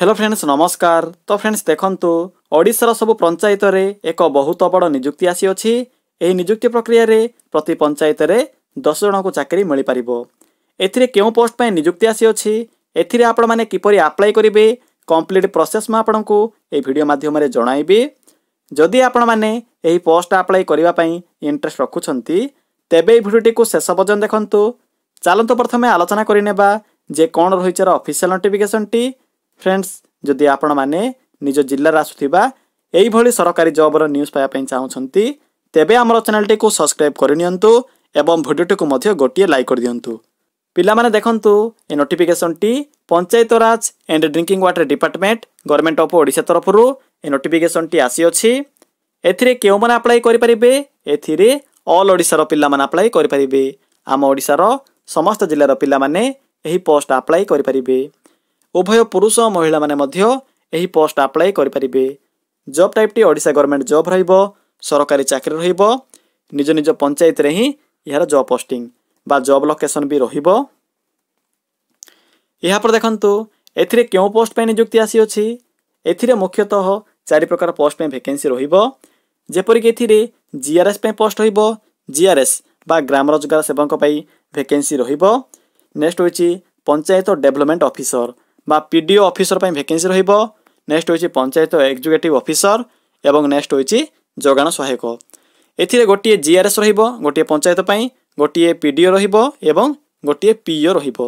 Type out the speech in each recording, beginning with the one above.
hello friends নমস্কার তো friends দেখন্তু ଓଡ଼ିଶାର ସବୁ ପଞ୍ଚାୟତରେ ଏକ ବହୁତ ବଡ଼ ନିଯୁକ୍ତି ଆସିଅଛି ଏହି ନିଯୁକ୍ତି ପ୍ରକ୍ରିୟାରେ ପ୍ରତି ପଞ୍ଚାୟତରେ ଦଶ ଜଣଙ୍କୁ ଚାକିରି ମିଳିପାରିବ ଏଥିରେ କେଉଁ ପୋଷ୍ଟ ପାଇଁ ନିଯୁକ୍ତି ଆସିଅଛି ଏଥିରେ ଆପଣମାନେ କିପରି ଆପ୍ଲାଏ କରିବେ କମ୍ପ୍ଲିଟ୍ ପ୍ରୋସେସ୍ ମୁଁ ଆପଣଙ୍କୁ ଏହି ଭିଡ଼ିଓ ମାଧ୍ୟମରେ ଜଣାଇବି ଯଦି ଆପଣମାନେ ଏହି ପୋଷ୍ଟ ଆପ୍ଲାଏ କରିବା ପାଇଁ ଇଣ୍ଟରେଷ୍ଟ ରଖୁଛନ୍ତି ତେବେ ଏହି ଭିଡ଼ିଓଟିକୁ ଶେଷ ପର୍ଯ୍ୟନ୍ତ ଦେଖନ୍ତୁ ଚାଲନ୍ତୁ ପ୍ରଥମେ ଆଲୋଚନା କରିନେବା ଯେ କ'ଣ ରହିଛି ଅଫିସିଆଲ୍ ନୋଟିଫିକେସନ୍ଟି ଫ୍ରେଣ୍ଡସ୍ ଯଦି ଆପଣମାନେ ନିଜ ଜିଲ୍ଲାରେ ଆସୁଥିବା ଏଇଭଳି ସରକାରୀ ଜବ୍ର ନ୍ୟୁଜ୍ ପାଇବା ପାଇଁ ଚାହୁଁଛନ୍ତି ତେବେ ଆମର ଚ୍ୟାନେଲ୍ଟିକୁ ସବସ୍କ୍ରାଇବ୍ କରିନିଅନ୍ତୁ ଏବଂ ଭିଡ଼ିଓଟିକୁ ମଧ୍ୟ ଗୋଟିଏ ଲାଇକ୍ କରିଦିଅନ୍ତୁ ପିଲାମାନେ ଦେଖନ୍ତୁ ଏ ନୋଟିଫିକେସନ୍ଟି Panchayat Raj and drinking water department government of Odisha ତରଫରୁ ଏ ନୋଟିଫିକେସନ୍ଟି ଆସିଅଛି ଏଥିରେ କେଉଁମାନେ ଆପ୍ଲାଏ କରିପାରିବେ ଏଥିରେ ଅଲ୍ ଓଡ଼ିଶାର ପିଲାମାନେ ଆପ୍ଲାଏ କରିପାରିବେ ଆମ ଓଡ଼ିଶାର ସମସ୍ତ ଜିଲ୍ଲାର ପିଲାମାନେ ଏହି ପୋଷ୍ଟ ଆପ୍ଲାଏ କରିପାରିବେ ଉଭୟ ପୁରୁଷ ଓ ମହିଳାମାନେ ମଧ୍ୟ ଏହି ପୋଷ୍ଟ ଆପ୍ଲାଏ କରିପାରିବେ ଜବ୍ ଟାଇପ୍ଟି ଓଡ଼ିଶା ଗଭର୍ଣ୍ଣମେଣ୍ଟ ଜବ୍ ରହିବ ସରକାରୀ ଚାକିରି ରହିବ ନିଜ ନିଜ ପଞ୍ଚାୟତରେ ହିଁ ଏହାର ଜବ୍ ପୋଷ୍ଟିଂ ବା ଜବ୍ ଲୋକେସନ୍ ବି ରହିବ ଏହାପରେ ଦେଖନ୍ତୁ ଏଥିରେ କେଉଁ ପୋଷ୍ଟ ପାଇଁ ନିଯୁକ୍ତି ଆସିଅଛି ଏଥିରେ ମୁଖ୍ୟତଃ ଚାରି ପ୍ରକାର ପୋଷ୍ଟ ପାଇଁ ଭେକେନ୍ସି ରହିବ ଯେପରିକି ଏଥିରେ ଜିଆର୍ଏସ୍ ପାଇଁ ପୋଷ୍ଟ ରହିବ ଜିଆରଏସ୍ ବା ଗ୍ରାମ ରୋଜଗାର ସେବକଙ୍କ ପାଇଁ ଭେକେନ୍ସି ରହିବ ନେକ୍ସଟ ହେଉଛି ପଞ୍ଚାୟତ ଡେଭଲପମେଣ୍ଟ ଅଫିସର বা পিডিও অফিসর পাই ভ্যাকেন্সি রহব নেক্সট হচ্ছে পঞ্চায়েত এক্সিকিউটিভ অফিসর এবং নেক্সট হচ্ছে যোগাণ সহায়ক এতে গোটিয়ে জিআরএস রহব গোটিয়ে পঞ্চায়েত পাই গোটিয়ে পিডিও রহব এবং গোটিয়ে পিও রহব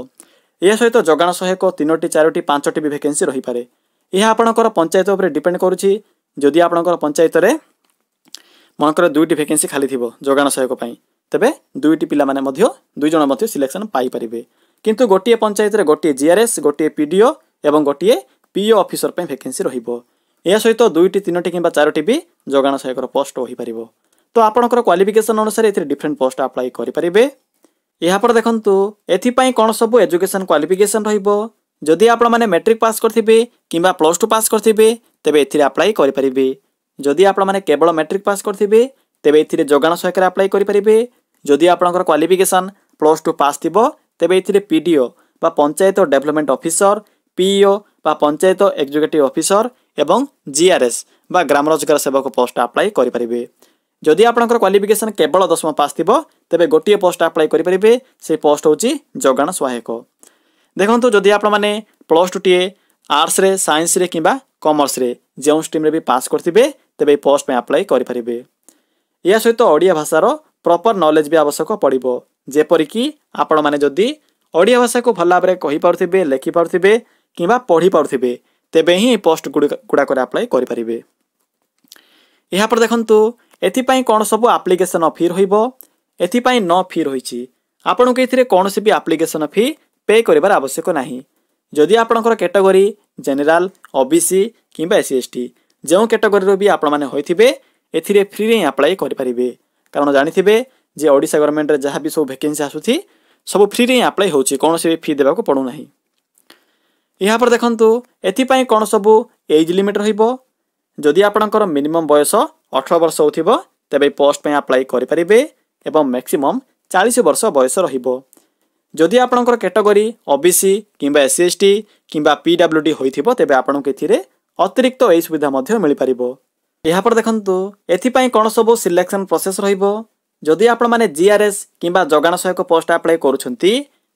ଏହା ସହିତ ଯୋଗାଣ ସହାୟକ ତିନୋଟି ଚାରୋଟି ପାଞ୍ଚଟି ବି ଭେକେନ୍ସି ରହିପାରେ ଏହା ଆପଣଙ୍କର ପଞ୍ଚାୟତ ଉପରେ ଡିପେଣ୍ଡ କରୁଛି ଯଦି ଆପଣଙ୍କର ପଞ୍ଚାୟତରେ ମନେକର ଦୁଇଟି ଭେକେନ୍ସି ଖାଲି ଥିବ ଯୋଗାଣ ସହାୟକ ପାଇଁ ତେବେ ଦୁଇଟି ପିଲାମାନେ ମଧ୍ୟ ଦୁଇ ଜଣ ମଧ୍ୟ ସିଲେକ୍ସନ୍ ପାଇପାରିବେ কিন্তু গটিয়ে পঞ্চায়েতৰ গটিয়ে জিআরএস গটিয়ে পিডিও আৰু গটিয়ে পিও অফিસર পৈ ভেকেন্সি ৰহিব এহয় সৈতে 2 টি 3 টি কিবা 4 টি বি যোগান সহায়কৰ পোষ্ট হহি পৰিব তো আপোনাকৰ কোৱালিফিকেশন অনুসৰি ইতে डिफरेंट পোষ্টে এপ্লাই কৰি পৰিব এয়া পৰ দেখন্তু এতি পই কোনসব এডুকেশন কোৱালিফিকেশন ৰহিব যদি আপোন মানে মেট্ৰিক পাস কৰিবি কিবা প্লাস 2 পাস কৰিবি তেবে ইতে এপ্লাই কৰি পৰিব যদি আপোন মানে কেৱল মেট্ৰিক পাস কৰিবি তেবে ইতে যোগান সহায়কৰ এপ্লাই কৰি পৰিব যদি আপোনাকৰ কোৱালিফিকেশন প্লাস 2 পাস দিব ତେବେ ଏଥିରେ ପି ଡିଓ ବା ପଞ୍ଚାୟତ ଡେଭଲପମେଣ୍ଟ ଅଫିସର ପିଇଓ ବା ପଞ୍ଚାୟତ ଏକ୍ଜିକ୍ୟୁଟିଭ୍ ଅଫିସର ଏବଂ ଜିଆର୍ଏସ୍ ବା ଗ୍ରାମ ରୋଜଗାର ସେବକ ପୋଷ୍ଟ ଆପ୍ଲାଏ କରିପାରିବେ ଯଦି ଆପଣଙ୍କର କ୍ୱାଲିଫିକେସନ୍ କେବଳ ଦଶମ ପାସ୍ ଥିବ ତେବେ ଗୋଟିଏ ପୋଷ୍ଟ ଆପ୍ଲାଏ କରିପାରିବେ ସେ ପୋଷ୍ଟ ହେଉଛି ଯୋଗାଣ ସହାୟକ ଦେଖନ୍ତୁ ଯଦି ଆପଣମାନେ ପ୍ଲସ୍ ଟୁଟିଏ ଆର୍ଟ୍ସରେ ସାଇନ୍ସରେ କିମ୍ବା କମର୍ସରେ ଯେଉଁ ଷ୍ଟ୍ରିମ୍ରେ ବି ପାସ୍ କରିଥିବେ ତେବେ ଏହି ପୋଷ୍ଟ ପାଇଁ ଆପ୍ଲାଏ କରିପାରିବେ ଏହା ସହିତ ଓଡ଼ିଆ ଭାଷାର ପ୍ରପର୍ ନଲେଜ୍ ବି ଆବଶ୍ୟକ ପଡ଼ିବ ଯେପରିକି ଆପଣମାନେ ଯଦି ଓଡ଼ିଆ ଭାଷାକୁ ଭଲ ଭାବରେ କହିପାରୁଥିବେ ଲେଖିପାରୁଥିବେ କିମ୍ବା ପଢ଼ିପାରୁଥିବେ ତେବେ ହିଁ ପୋଷ୍ଟ ଗୁଡ଼ାକରେ ଆପ୍ଲାଏ କରିପାରିବେ ଏହାପରେ ଦେଖନ୍ତୁ ଏଥିପାଇଁ କ'ଣ ସବୁ ଆପ୍ଲିକେସନ୍ ଫି ରହିବ ଏଥିପାଇଁ ନ ଫି ରହିଛି ଆପଣଙ୍କୁ ଏଥିରେ କୌଣସି ବି ଆପ୍ଲିକେସନ୍ ଫି ପେ କରିବାର ଆବଶ୍ୟକ ନାହିଁ ଯଦି ଆପଣଙ୍କର category general O B C କିମ୍ବା ଏସ୍ ସି ଏସ୍ ଟି ଯେଉଁ କ୍ୟାଟେଗୋରୀର ବି ଆପଣମାନେ ହୋଇଥିବେ ଏଥିରେ ଫ୍ରିରେ ହିଁ ଆପ୍ଲାଏ କରିପାରିବେ କାରଣ ଜାଣିଥିବେ ଯେ ଓଡ଼ିଶା ଗଭର୍ଣ୍ଣମେଣ୍ଟରେ ଯାହା ବି ସବୁ ଭେକେନ୍ସି ଆସୁଛି ସବୁ ଫ୍ରିରେ ହିଁ ଆପ୍ଲାଏ ହେଉଛି କୌଣସି ବି ଫି ଦେବାକୁ ପଡ଼ୁନାହିଁ ଏହାପରେ ଦେଖନ୍ତୁ ଏଥିପାଇଁ କ'ଣ ସବୁ ଏଜ୍ ଲିମିଟ୍ ରହିବ ଯଦି ଆପଣଙ୍କର ମିନିମମ୍ ବୟସ ଅଠର ବର୍ଷ ହେଉଥିବ ତେବେ ପୋଷ୍ଟ ପାଇଁ ଆପ୍ଲାଏ କରିପାରିବେ ଏବଂ ମ୍ୟାକ୍ସିମମ୍ ଚାଳିଶ ବର୍ଷ ବୟସ ରହିବ ଯଦି ଆପଣଙ୍କର କ୍ୟାଟାଗୋରୀ ଓ ବି ସି କିମ୍ବା ଏସ୍ ସି ଏସ୍ ଟି କିମ୍ବା ପି ଡବ୍ଲ୍ୟୁ ଡି ହୋଇଥିବ ତେବେ ଆପଣଙ୍କୁ ଏଥିରେ ଅତିରିକ୍ତ ଏହି ସୁବିଧା ମଧ୍ୟ ମିଳିପାରିବ ଏହାପରେ ଦେଖନ୍ତୁ ଏଥିପାଇଁ କ'ଣ ସବୁ ସିଲେକ୍ସନ୍ ପ୍ରୋସେସ୍ ରହିବ ଯଦି ଆପଣମାନେ ଜିଆର୍ଏସ୍ କିମ୍ବା ଯୋଗାଣ ସହାୟକ ପୋଷ୍ଟ ଆପ୍ଲାଏ କରୁଛନ୍ତି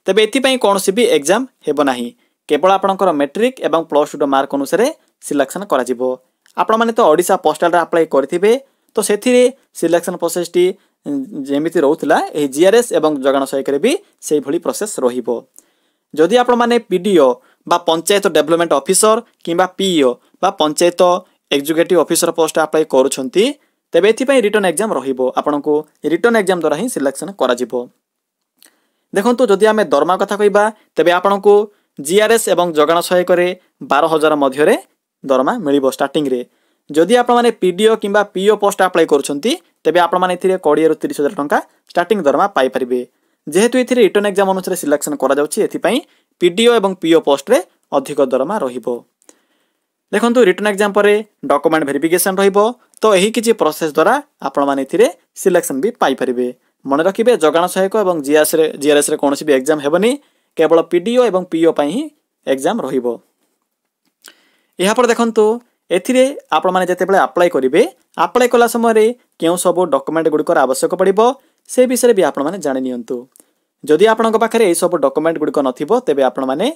ତେବେ ଏଥିପାଇଁ କୌଣସି ବି ଏକ୍ଜାମ୍ ହେବ ନାହିଁ କେବଳ ଆପଣଙ୍କର ମେଟ୍ରିକ୍ ଏବଂ ପ୍ଲସ୍ ଟୁର ମାର୍କ ଅନୁସାରେ ସିଲେକ୍ସନ୍ କରାଯିବ ଆପଣମାନେ ତ ଓଡ଼ିଶା ପୋଷ୍ଟାଲରେ ଆପ୍ଲାଏ କରିଥିବେ ତ ସେଥିରେ ସିଲେକ୍ସନ୍ ପ୍ରୋସେସ୍ଟି ଯେମିତି ରହୁଥିଲା ଏହି ଜିଆର୍ଏସ୍ ଏବଂ ଯୋଗାଣ ସହାୟକରେ ବି ସେହିଭଳି ପ୍ରୋସେସ୍ ରହିବ ଯଦି ଆପଣମାନେ ପି ଡି ଓ বা পঞ্চায়েত ডেভেলপমেন্ট অফিসর কিংবা পিইও বা panchayat executive officer post apply করছেন ତେବେ ଏଥିପାଇଁ ରିଟର୍ନ ଏକ୍ଜାମ୍ ରହିବ ଆପଣଙ୍କୁ ରିଟର୍ନ ଏକ୍ଜାମ୍ ଦ୍ୱାରା ହିଁ ସିଲେକ୍ସନ୍ କରାଯିବ ଦେଖନ୍ତୁ ଯଦି ଆମେ ଦରମା କଥା କହିବା ତେବେ ଆପଣଙ୍କୁ ଜିଆର୍ଏସ୍ ଏବଂ ଯୋଗାଣ ସହାୟକରେ ବାର ହଜାର ମଧ୍ୟରେ ଦରମା ମିଳିବ ଷ୍ଟାର୍ଟିଂରେ ଯଦି ଆପଣମାନେ ପିଡ଼ିଓ କିମ୍ବା ପିଓ ପୋଷ୍ଟ ଆପ୍ଲାଏ କରୁଛନ୍ତି ତେବେ ଆପଣମାନେ ଏଥିରେ କୋଡ଼ିଏରୁ ତିରିଶ ହଜାର ଟଙ୍କା ଷ୍ଟାର୍ଟିଂ ଦରମା ପାଇପାରିବେ ଯେହେତୁ ଏଥିରେ ରିଟର୍ନ ଏକ୍ଜାମ୍ ଅନୁସାରେ ସିଲେକ୍ସନ୍ କରାଯାଉଛି ଏଥିପାଇଁ ପିଡ଼ିଓ ଏବଂ ପିଓ ପୋଷ୍ଟରେ ଅଧିକ ଦରମା ରହିବ ଦେଖନ୍ତୁ ରିଟର୍ନ ଏକ୍ଜାମ୍ ପରେ ଡକୁମେଣ୍ଟ ଭେରିଫିକେସନ୍ ରହିବ ତ ଏହି କିଛି ପ୍ରୋସେସ୍ ଦ୍ୱାରା ଆପଣମାନେ ଏଥିରେ ସିଲେକ୍ସନ୍ ବି ପାଇପାରିବେ ମନେ ରଖିବେ ଯୋଗାଣ ସହାୟକ ଏବଂ ଜିଆର୍ଏସ୍ରେ ଜିଆର୍ଏସ୍ରେ କୌଣସି ବି ଏକ୍ଜାମ୍ ହେବନି କେବଳ ପିଡ଼ିଓ ଏବଂ ପିଓ ପାଇଁ ହିଁ ଏକ୍ଜାମ୍ ରହିବ ଏହାପରେ ଦେଖନ୍ତୁ ଏଥିରେ ଆପଣମାନେ ଯେତେବେଳେ ଆପ୍ଲାଏ କରିବେ ଆପ୍ଲାଏ କଲା ସମୟରେ କେଉଁ ସବୁ ଡକୁମେଣ୍ଟ ଗୁଡ଼ିକର ଆବଶ୍ୟକ ପଡ଼ିବ ସେ ବିଷୟରେ ବି ଆପଣମାନେ ଜାଣିନିଅନ୍ତୁ ଯଦି ଆପଣଙ୍କ ପାଖରେ ଏହିସବୁ ଡକୁମେଣ୍ଟ ଗୁଡ଼ିକ ନଥିବ ତେବେ ଆପଣମାନେ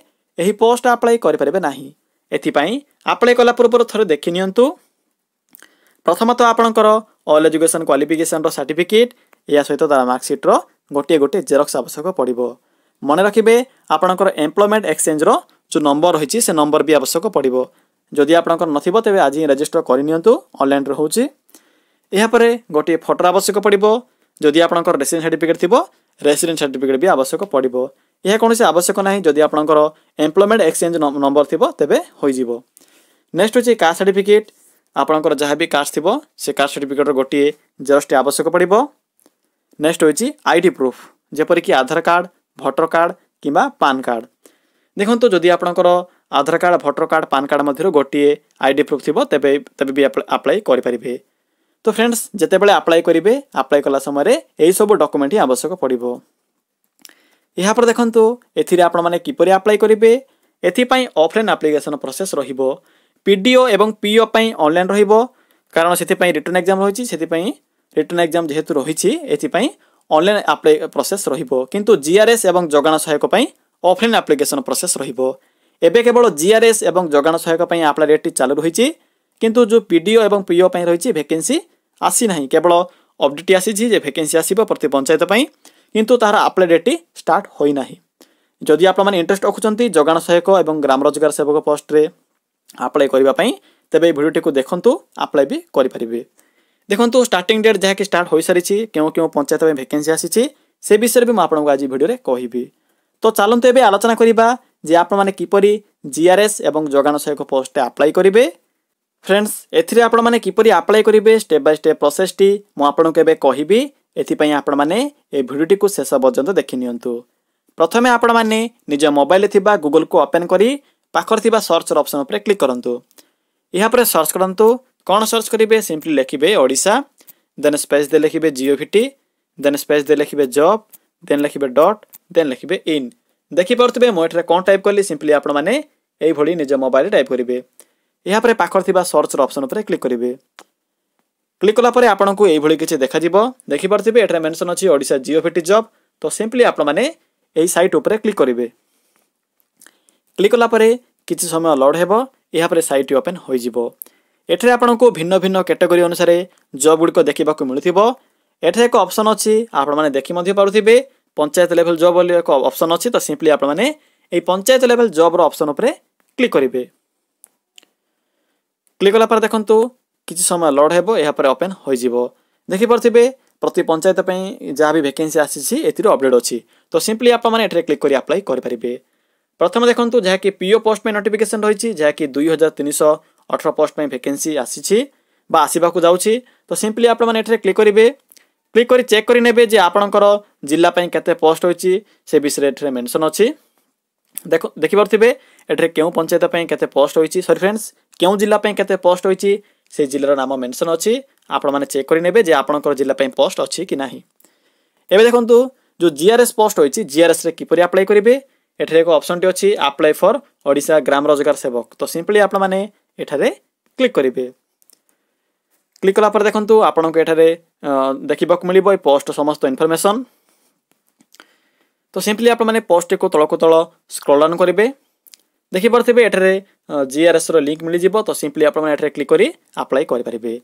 ଏହି ପୋଷ୍ଟ ଆପ୍ଲାଏ କରିପାରିବେ ନାହିଁ ଏଥିପାଇଁ ଆପ୍ଲାଏ କଲା ପୂର୍ବରୁ ଥରେ ଦେଖିନିଅନ୍ତୁ ପ୍ରଥମତଃ ଆପଣଙ୍କର ଅଲ୍ ଏଜୁକେସନ୍ କ୍ୱାଲିଫିକେସନ୍ର ସାର୍ଟିଫିକେଟ୍ ଏହା ସହିତ ତା'ର ମାର୍କସିଟ୍ର ଗୋଟିଏ ଗୋଟିଏ ଜେରକ୍ସ ଆବଶ୍ୟକ ପଡ଼ିବ ମନେ ରଖିବେ ଆପଣଙ୍କର ଏମ୍ପ୍ଲୟମେଣ୍ଟ ଏକ୍ସଚେଞ୍ଜର ଯେଉଁ ନମ୍ବର ରହିଛି ସେ ନମ୍ବର ବି ଆବଶ୍ୟକ ପଡ଼ିବ ଯଦି ଆପଣଙ୍କର ନଥିବ ତେବେ ଆଜି ରେଜିଷ୍ଟର କରିନିଅନ୍ତୁ ଅନଲାଇନ୍ରେ ହେଉଛି ଏହାପରେ ଗୋଟିଏ ଫଟୋର ଆବଶ୍ୟକ ପଡ଼ିବ ଯଦି ଆପଣଙ୍କର ରେସିଡେଣ୍ଟ ସାର୍ଟିଫିକେଟ୍ ଥିବ ରେସିଡେଣ୍ଟ ସାର୍ଟିଫିକେଟ୍ ବି ଆବଶ୍ୟକ ପଡ଼ିବ ଏହା କୌଣସି ଆବଶ୍ୟକ ନାହିଁ ଯଦି ଆପଣଙ୍କର ଏମ୍ପ୍ଲୟମେଣ୍ଟ ଏକ୍ସଚେଞ୍ଜ ନମ୍ବର ଥିବ ତେବେ ହୋଇଯିବ ନେକ୍ସଟ ହେଉଛି କାଷ୍ଟ ସାର୍ଟିଫିକେଟ୍ ଆପଣଙ୍କର ଯାହା ବି କାର୍ଡ଼ ଥିବ ସେ କାର୍ଡ଼ ସାର୍ଟିଫିକେଟ୍ର ଗୋଟିଏ ଜେରକ୍ସଟି ଆବଶ୍ୟକ ପଡ଼ିବ ନେକ୍ସଟ ହେଉଛି ଆଇ ଡି ପ୍ରୁଫ୍ ଯେପରିକି ଆଧାର କାର୍ଡ଼ ଭୋଟର କାର୍ଡ଼ କିମ୍ବା ପାନ୍ କାର୍ଡ଼ ଦେଖନ୍ତୁ ଯଦି ଆପଣଙ୍କର Aadhaar card voter card PAN card ମଧ୍ୟରୁ ଗୋଟିଏ ଆଇ ଡି ପ୍ରୁଫ୍ ଥିବ ତେବେ ତେବେ ବି ଆପ୍ଲାଏ କରିପାରିବେ ତ ଫ୍ରେଣ୍ଡସ୍ ଯେତେବେଳେ ଆପ୍ଲାଏ କରିବେ ଆପ୍ଲାଏ କଲା ସମୟରେ ଏହିସବୁ ଡକୁମେଣ୍ଟ ହିଁ ଆବଶ୍ୟକ ପଡ଼ିବ ଏହାପରେ ଦେଖନ୍ତୁ ଏଥିରେ ଆପଣମାନେ କିପରି ଆପ୍ଲାଏ କରିବେ ଏଥିପାଇଁ ଅଫ୍ଲାଇନ୍ ଆପ୍ଲିକେସନ୍ ପ୍ରୋସେସ୍ ରହିବ পিডিও এবং পিও পাই অনলাইন রহব কারণ সেপাই রিটর্ন এক্সাম রয়েছে সেপাই রিটর্ন এক্সাম যেহেতু রয়েছে এপাই অনলাইন আপ্লাই প্রসেস রহব কিন্তু জিআরএস এবং যোগাণ সহায়ক পাই অফলাইন আপ্লিকেশন প্রসেস রহব এবে কেবল জিআরএস এবং যোগাণ সহায়ক পাই আপ্লাই রেটটি চালু রয়েছে কিন্তু যে পিডিও এবং পিও পাই রয়েছে ভ্যাকেন্সি আসি না কেবল অপডেটটি আসিছি যে ভ্যাকেন্সি আসব প্রতি পঞ্চায়েত পাই কিন্তু তার আপ্লাই ডেটটি স্টার্ট হয়ে না যদি আপনার ইন্টরেস্ট রাখুন যোগাণ সহায়ক এবং গ্রাম রোজগার সেবক পোস্টরে আপ্লাই করা তেবে এই ভিডিওটি দেখুন আপ্লাই বি করে দেখুন স্টার্টিং ডেট যা কি স্টার্ট হয়ে সারিছি কেউ কেউ পঞ্চায়েত ভ্যাকেন্সি আসিছে সে বিষয়ে বি আপনার আজ ভিডিওরে কহবি তো চালু এবে আলোচনা করা যে আপনার কিপর জিআরএস এবং যোগাণ সহায়ক পোস্টে আপ্লাই করবে ফ্রেন্ডস এতে আপনার কিপর আপ্লাই করবে স্টেপ বাই স্টেপ প্রসেসটি মু আপনার এবে কহবি এথিপাই আপনার এই ভিডিওটি শেষ পর্যন্ত দেখি নিউ প্রথমে আপনার নিজ মোবাইলে থাকা গুগল কু ওপেন করে ପାଖରେ ଥିବା ସର୍ଚ୍ଚର ଅପସନ୍ ଉପରେ କ୍ଲିକ୍ କରନ୍ତୁ ଏହାପରେ ସର୍ଚ୍ଚ କରନ୍ତୁ କ'ଣ ସର୍ଚ୍ଚ କରିବେ ସିମ୍ପଲି ଲେଖିବେ ଓଡ଼ିଶା ଦେନ୍ ସ୍ପେସ୍ ଦେଇ ଲେଖିବେ ଜିଓ ଭିଟି ଦେନ୍ ସ୍ପେସ୍ ଦେଇ ଲେଖିବେ ଜବ୍ ଦେନ୍ ଲେଖିବେ ଡଟ୍ ଦେନ୍ ଲେଖିବେ ଇନ୍ ଦେଖିପାରୁଥିବେ ମୁଁ ଏଠାରେ କ'ଣ ଟାଇପ୍ କଲି ସିମ୍ପଲି ଆପଣମାନେ ଏହିଭଳି ନିଜ ମୋବାଇଲରେ ଟାଇପ୍ କରିବେ ଏହାପରେ ପାଖରେ ଥିବା ସର୍ଚ୍ଚର ଅପସନ୍ ଉପରେ କ୍ଲିକ୍ କରିବେ କ୍ଲିକ୍ କଲା ପରେ ଆପଣଙ୍କୁ ଏହିଭଳି କିଛି ଦେଖାଯିବ ଦେଖିପାରୁଥିବେ ଏଠାରେ ମେନ୍ସନ୍ ଅଛି ଓଡ଼ିଶା ଜିଓ ଭିଟି ଜବ୍ ତ ସିମ୍ପଲି ଆପଣମାନେ ଏହି ସାଇଟ୍ ଉପରେ କ୍ଲିକ୍ କରିବେ ক্লিক কলাপরে কিছু সময় লোড ହେବ ଏହାପରେ ସାଇଟ୍ ଓପେନ୍ ହୋଇଯିବ ଏଠାରେ ଆପଣଙ୍କୁ ଭିନ୍ନ ଭିନ୍ନ କ୍ୟାଟେଗୋରୀ ଅନୁସାରେ ଜବ୍ ଗୁଡ଼ିକ ଦେଖିବାକୁ ମିଳୁଥିବ ଏଠାରେ ଏକ ଅପସନ୍ ଅଛି ଆପଣମାନେ ଦେଖି ମଧ୍ୟ ପାରୁଥିବେ ପଞ୍ଚାୟତ ଲେଭେଲ୍ ଜବ୍ ବୋଲି ଏକ ଅପସନ୍ ଅଛି ତ ସିମ୍ପଲି ଆପଣମାନେ ଏହି ପଞ୍ଚାୟତ ଲେଭେଲ୍ ଜବ୍ର ଅପସନ୍ ଉପରେ କ୍ଲିକ୍ କରିବେ କ୍ଲିକ୍ କଲା ପରେ ଦେଖନ୍ତୁ କିଛି ସମୟ ଲୋଡ଼୍ ହେବ ଏହାପରେ ଓପେନ୍ ହୋଇଯିବ ଦେଖିପାରୁଥିବେ ପ୍ରତି ପଞ୍ଚାୟତ ପାଇଁ ଯାହା ବି ଭେକେନ୍ସି ଆସିଛି ଏଥିରୁ ଅପଡ଼େଟ୍ ଅଛି ତ ସିମ୍ପଲି ଆପଣମାନେ ଏଠାରେ କ୍ଲିକ୍ କରି ଆପ୍ଲାଏ କରିପାରିବେ ପ୍ରଥମେ ଦେଖନ୍ତୁ ଯାହାକି ପିଓ ପୋଷ୍ଟ ପାଇଁ ନୋଟିଫିକେସନ୍ ରହିଛି ଯାହାକି ଦୁଇ ହଜାର ତିନିଶହ ଅଠର ପୋଷ୍ଟ ପାଇଁ ଭେକେନ୍ସି ଆସିଛି ବା ଆସିବାକୁ ଯାଉଛି ତ ସିମ୍ପଲି ଆପଣମାନେ ଏଠାରେ କ୍ଲିକ୍ କରିବେ କ୍ଲିକ୍ କରି ଚେକ୍ କରିନେବେ ଯେ ଆପଣଙ୍କର ଜିଲ୍ଲା ପାଇଁ କେତେ ପୋଷ୍ଟ ରହିଛି ସେ ବିଷୟରେ ଏଠାରେ ମେନସନ୍ ଅଛି ଦେଖ ଦେଖିପାରୁଥିବେ ଏଠାରେ କେଉଁ ପଞ୍ଚାୟତ ପାଇଁ କେତେ ପୋଷ୍ଟ ହୋଇଛି ସରି ଫ୍ରେଣ୍ଡସ୍ କେଉଁ ଜିଲ୍ଲା ପାଇଁ କେତେ ପୋଷ୍ଟ ହୋଇଛି ସେ ଜିଲ୍ଲାର ନାମ ମେନସନ୍ ଅଛି ଆପଣମାନେ ଚେକ୍ କରିନେବେ ଯେ ଆପଣଙ୍କର ଜିଲ୍ଲା ପାଇଁ ପୋଷ୍ଟ ଅଛି କି ନାହିଁ ଏବେ ଦେଖନ୍ତୁ ଯେଉଁ ଜିଆର୍ଏସ୍ ପୋଷ୍ଟ ହୋଇଛି ଜିଆର୍ଏସ୍ରେ କିପରି ଆପ୍ଲାଏ କରିବେ ଏଠାରେ ଏକ ଅପସନ୍ଟି ଅଛି ଆପ୍ଲାଏ ଫର୍ ଓଡ଼ିଶା ଗ୍ରାମ ରୋଜଗାର ସେବକ ତ ସିମ୍ପଲି ଆପଣମାନେ ଏଠାରେ କ୍ଲିକ୍ କରିବେ କ୍ଲିକ୍ କଲା ପରେ ଦେଖନ୍ତୁ ଆପଣଙ୍କୁ ଏଠାରେ ଦେଖିବାକୁ ମିଳିବ ଏ ପୋଷ୍ଟ ସମସ୍ତ ଇନଫର୍ମେସନ୍ ତ ସିମ୍ପଲି ଆପଣମାନେ ପୋଷ୍ଟଟିକୁ ତଳକୁ ତଳ ସ୍କ୍ରଲ୍ ଡାଉନ୍ କରିବେ ଦେଖିପାରୁଥିବେ ଏଠାରେ ଜିଆର୍ଏସ୍ର ଲିଙ୍କ୍ ମିଳିଯିବ ତ ସିମ୍ପଲି ଆପଣମାନେ ଏଠାରେ କ୍ଲିକ୍ କରି ଆପ୍ଲାଏ କରିପାରିବେ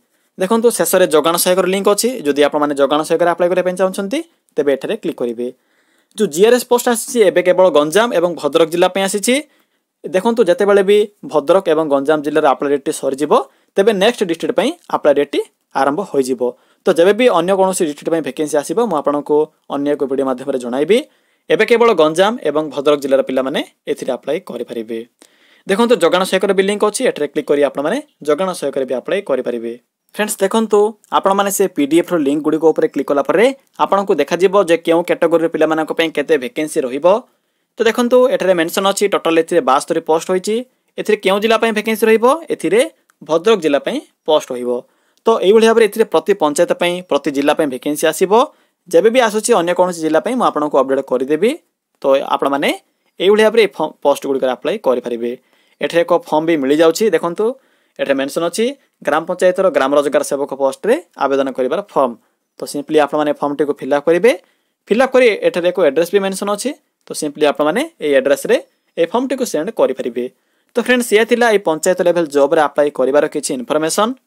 ଦେଖନ୍ତୁ ଶେଷରେ ଯୋଗାଣ ସହାୟକର ଲିଙ୍କ୍ ଅଛି ଯଦି ଆପଣମାନେ ଯୋଗାଣ ସହାୟକରେ ଆପ୍ଲାଏ କରିବା ପାଇଁ ଚାହୁଁଛନ୍ତି ତେବେ ଏଠାରେ କ୍ଲିକ୍ କରିବେ ଯେଉଁ ଜିଆର୍ଏସ୍ ପୋଷ୍ଟ ଆସିଛି ଏବେ କେବଳ ଗଞ୍ଜାମ ଏବଂ ଭଦ୍ରକ ଜିଲ୍ଲା ପାଇଁ ଆସିଛି ଦେଖନ୍ତୁ ଯେତେବେଳେ ବି ଭଦ୍ରକ ଏବଂ ଗଞ୍ଜାମ ଜିଲ୍ଲାର ଆପ୍ଲାଏ ଡେଟ୍ଟି ସରିଯିବ ତେବେ ନେକ୍ସଟ ଡିଷ୍ଟ୍ରିକ୍ଟ ପାଇଁ ଆପ୍ଲାଏ ଡେଟ୍ଟି ଆରମ୍ଭ ହୋଇଯିବ ତ ଯେବେ ବି ଅନ୍ୟ କୌଣସି ଡିଷ୍ଟ୍ରିକ୍ଟ ପାଇଁ ଭେକେନ୍ସି ଆସିବ ମୁଁ ଆପଣଙ୍କୁ ଅନ୍ୟ ଏକ ଭିଡ଼ିଓ ମାଧ୍ୟମରେ ଜଣାଇବି ଏବେ କେବଳ ଗଞ୍ଜାମ ଏବଂ ଭଦ୍ରକ ଜିଲ୍ଲାର ପିଲାମାନେ ଏଥିରେ ଆପ୍ଲାଏ କରିପାରିବେ ଦେଖନ୍ତୁ ଯୋଗାଣ ସହାୟକର ବି ଲିଙ୍କ୍ ଅଛି ଏଠାରେ କ୍ଲିକ୍ କରି ଆପଣମାନେ ଯୋଗାଣ ସହାୟକରେ ବି ଆପ୍ଲାଏ କରିପାରିବେ ফ্রেন্ডস দেখন্তু ଆପଣମାନେ ସେ ପିଡିଏଫ୍ର ଲିଙ୍କ୍ ଗୁଡ଼ିକ ଉପରେ କ୍ଲିକ୍ କଲା ପରେ ଆପଣଙ୍କୁ ଦେଖାଯିବ ଯେ କେଉଁ କ୍ୟାଟେଗୋରିର ପିଲାମାନଙ୍କ ପାଇଁ କେତେ ଭେକେନ୍ସି ରହିବ ତ ଦେଖନ୍ତୁ ଏଠାରେ ମେନସନ୍ ଅଛି ଟୋଟାଲ୍ ଏଥିରେ ବାସ୍ତରୀ ପୋଷ୍ଟ ହୋଇଛି ଏଥିରେ କେଉଁ ଜିଲ୍ଲା ପାଇଁ ଭେକେନ୍ସି ରହିବ ଏଥିରେ ଭଦ୍ରକ ଜିଲ୍ଲା ପାଇଁ ପୋଷ୍ଟ ରହିବ ତ ଏଇଭଳି ଭାବରେ ଏଥିରେ ପ୍ରତି ପଞ୍ଚାୟତ ପାଇଁ ପ୍ରତି ଜିଲ୍ଲା ପାଇଁ ଭେକେନ୍ସି ଆସିବ ଯେବେ ବି ଆସୁଛି ଅନ୍ୟ କୌଣସି ଜିଲ୍ଲା ପାଇଁ ମୁଁ ଆପଣଙ୍କୁ ଅପଡ଼େଟ୍ କରିଦେବି ତ ଆପଣମାନେ ଏଇଭଳି ଭାବରେ ଏ ପୋଷ୍ଟ ଗୁଡ଼ିକରେ ଆପ୍ଲାଏ କରିପାରିବେ ଏଠାରେ ଏକ ଫର୍ମ ବି ମିଳିଯାଉଛି ଦେଖନ୍ତୁ ଏଠାରେ ମେନସନ୍ ଅଛି ଗ୍ରାମ ପଞ୍ଚାୟତର ଗ୍ରାମ ରୋଜଗାର ସେବକ ପୋଷ୍ଟରେ ଆବେଦନ କରିବାର ଫର୍ମ ତ ସିମ୍ପଲି ଆପଣମାନେ ଫର୍ମଟିକୁ ଫିଲ୍ଅପ୍ କରିବେ ଫିଲ୍ଅପ୍ କରି ଏଠାରେ ଏକ ଆଡ୍ରେସ୍ ବି ମେନସନ୍ ଅଛି ତ ସିମ୍ପଲି ଆପଣମାନେ ଏଇ ଆଡ୍ରେସ୍ରେ এই ফর্মটি সেন্ড করে তো ফ্রেন্ডস ইয়ে লা এই পঞ্চায়েত লেভেল জব্রে আপ্লাই করবার কিছু ইনফরমেসন